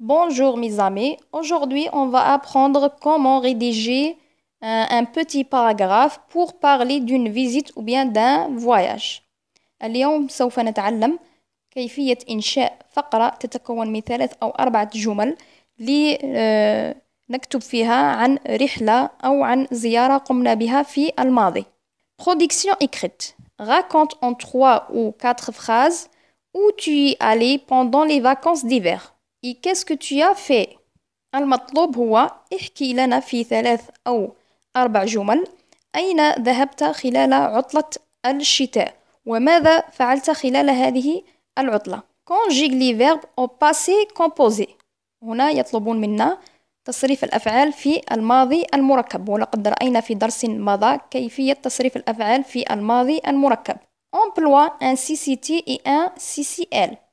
Bonjour mes amis, aujourd'hui on va apprendre comment rédiger un, euh, un, petit paragraphe pour parler d'une visite ou bien d'un voyage. اليوم سوف نتعلم كيفية إنشاء فقرة تتكون من ثلاث أو أربعة جمل لنكتب فيها عن رحلة أو عن زيارة قمنا بها في الماضي. Production écrite. Raconte en trois ou quatre phrases où tu es allé pendant les vacances d'hiver. Et qu'est-ce que المطلوب هو احكي لنا في ثلاث أو أربع جمل أين ذهبت خلال عطلة الشتاء وماذا فعلت خلال هذه العطلة conjugue les verbes au passé composé هنا يطلبون منا تصريف الأفعال في الماضي المركب ولقد رأينا في درس مضى كيفية تصريف الأفعال في الماضي المركب emploi un CCT et un CCL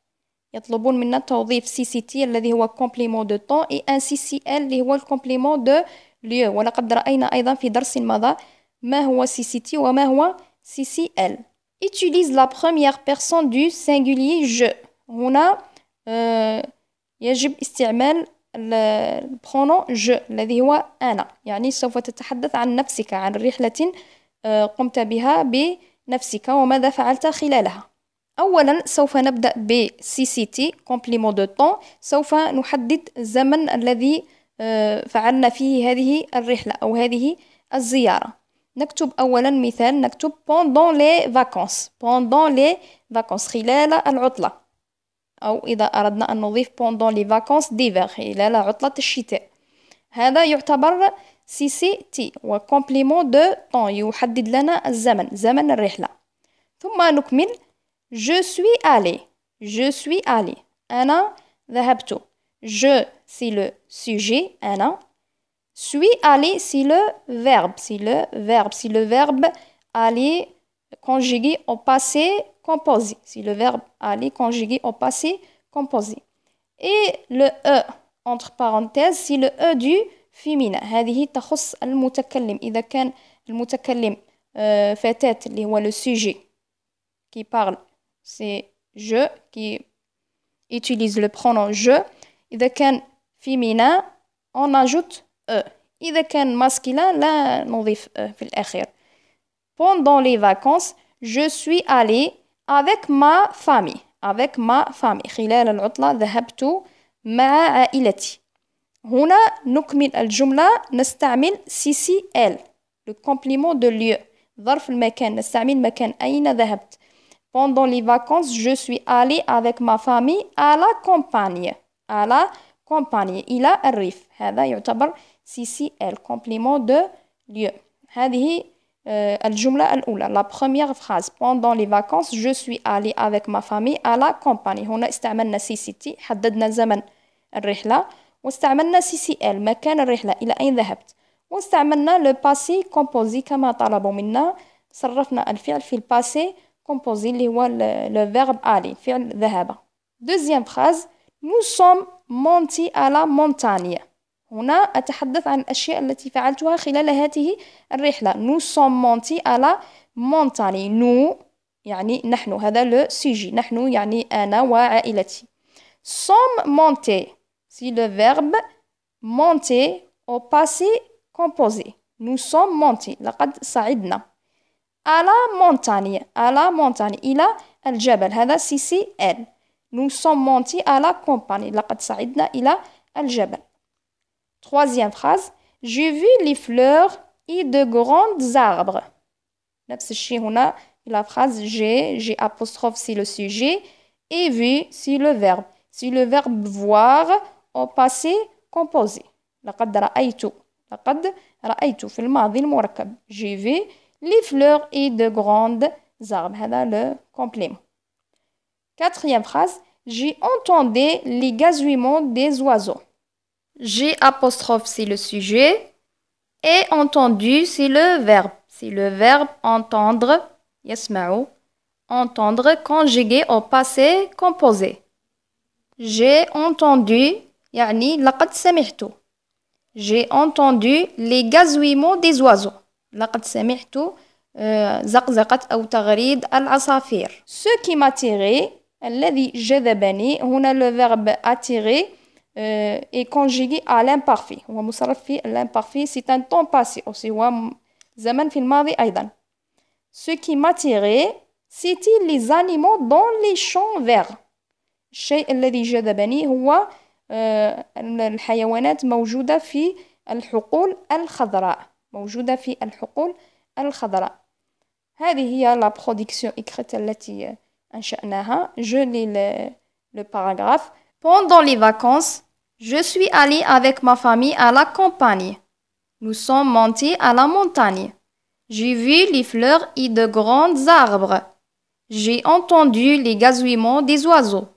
يطلبون منا توظيف سي سي تي الذي هو كومبليمون دو طون اي ان سي سي ال اللي هو الكومبليمون دو ليو ولقد راينا ايضا في درس مضى ما هو سي سي تي وما هو سي سي ال utilise لا بروميير بيرسون دو سينغولير جو هنا آه، يجب استعمال البرونون جو الذي هو أنا يعني سوف تتحدث عن نفسك عن رحلة آه، قمت بها بنفسك وماذا فعلت خلالها أولا سوف نبدأ ب تي كومبليمون دو طون سوف نحدد الزمن الذي آه، فعلنا فيه هذه الرحلة أو هذه الزيارة نكتب أولا مثال نكتب بوندون لي فاكونس بوندون لي فاكونس خلال العطلة أو إذا أردنا أن نضيف بوندون لي فاكونس d'hiver خلال عطلة الشتاء هذا يعتبر سي سي تي وكومبليمون دو طون يحدد لنا الزمن زمن الرحلة ثم نكمل Je suis allé. Je suis allé. Ana ذهبت. Je, c'est le sujet, ana. Suis allé, c'est le verbe, c'est le verbe, c'est le verbe aller conjugué au passé composé. C'est le verbe aller conjugué au passé composé. Et le e entre parenthèses, c'est le e du féminin. هذه تخص المتكلم إذا كان المتكلم فتاة اللي هو le sujet qui parle c'est « je » qui utilise le pronom « je ». Si féminin, on ajoute « e ». Si c'est masculin, on ajoute « e » Pendant les vacances, je suis allé avec ma famille. Avec ma famille. Durant l'automne, je suis allée ma famille. Ici, on termine la sentence en utilisant « ccl ». Le complément de lieu. Dans le cas où je suis aïna pendant les vacances, je suis allé avec ma famille à la campagne. À la campagne. Il a arrive. هذا يعتبر CCL, complément de lieu. Euh, la première phrase. Pendant les vacances, je suis allé avec ma famille à la campagne. هنا le passé composé كما طلبوا منا. صرفنا الفعل في composé اللي le verbe aller فعل ذهب deuxième phrase nous sommes montés à la montagne هنا أتحدث عن الأشياء التي فعلتها خلال هذه الرحلة nous sommes montés à la montagne nous يعني نحن هذا لو سيجي نحن يعني أنا وعائلتي sommes montés c'est le verbe monter au passé composé nous sommes montés لقد صعدنا à la montagne, à la montagne. Il a jabal jabal C'est سي elle. Nous sommes montés à la campagne. il a al jabal. Troisième phrase. J'ai vu les fleurs et de grands arbres. la phrase j'ai, j'ai apostrophe c'est le sujet et vu c'est le verbe. C'est le verbe voir au passé composé. لقد رأيت لقد رأيت في الماضي المركب. J'ai vu les fleurs et de grandes arbres. Voilà le complément. Quatrième phrase, j'ai entendu les gazouillements des oiseaux. J'ai apostrophe, c'est le sujet. Et entendu, c'est le verbe. C'est le verbe entendre, Entendre conjugué au passé composé. J'ai entendu, yani laqad J'ai entendu les gazouillements des oiseaux. لقد سمعت آه، زقزقة أو تغريد العصافير سو كي ماتيغي الذي جذبني هنا لو فيرب اتيري اي كونجيغي ا لامبارفي هو مصرف في لامبارفي سي ان طون باسي او سي هو زمن في الماضي ايضا سو كي ماتيغي سيتي لي زانيمو دون لي شون فيغ الشيء الذي جذبني هو آه، الحيوانات موجوده في الحقول الخضراء écrite je lis le, paragraphe pendant les vacances je suis allé avec ma famille à la campagne nous sommes montés à la montagne j'ai vu les fleurs et de grands arbres j'ai entendu les gazouillements des oiseaux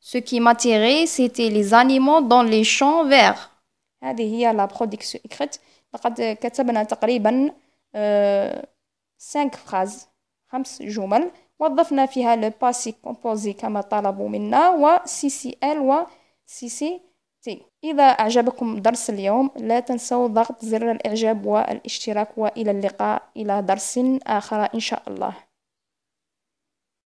ce qui m'attirait c'était les animaux dans les champs verts هذه هي برودكسيون اكريت لقد كتبنا تقريبا سانك آه، فراز خمس جمل وظفنا فيها لو باسي كومبوزي كما طلبوا منا و سي سي ال و سي سي تي إذا أعجبكم درس اليوم لا تنسوا ضغط زر الإعجاب والاشتراك وإلى اللقاء إلى درس آخر إن شاء الله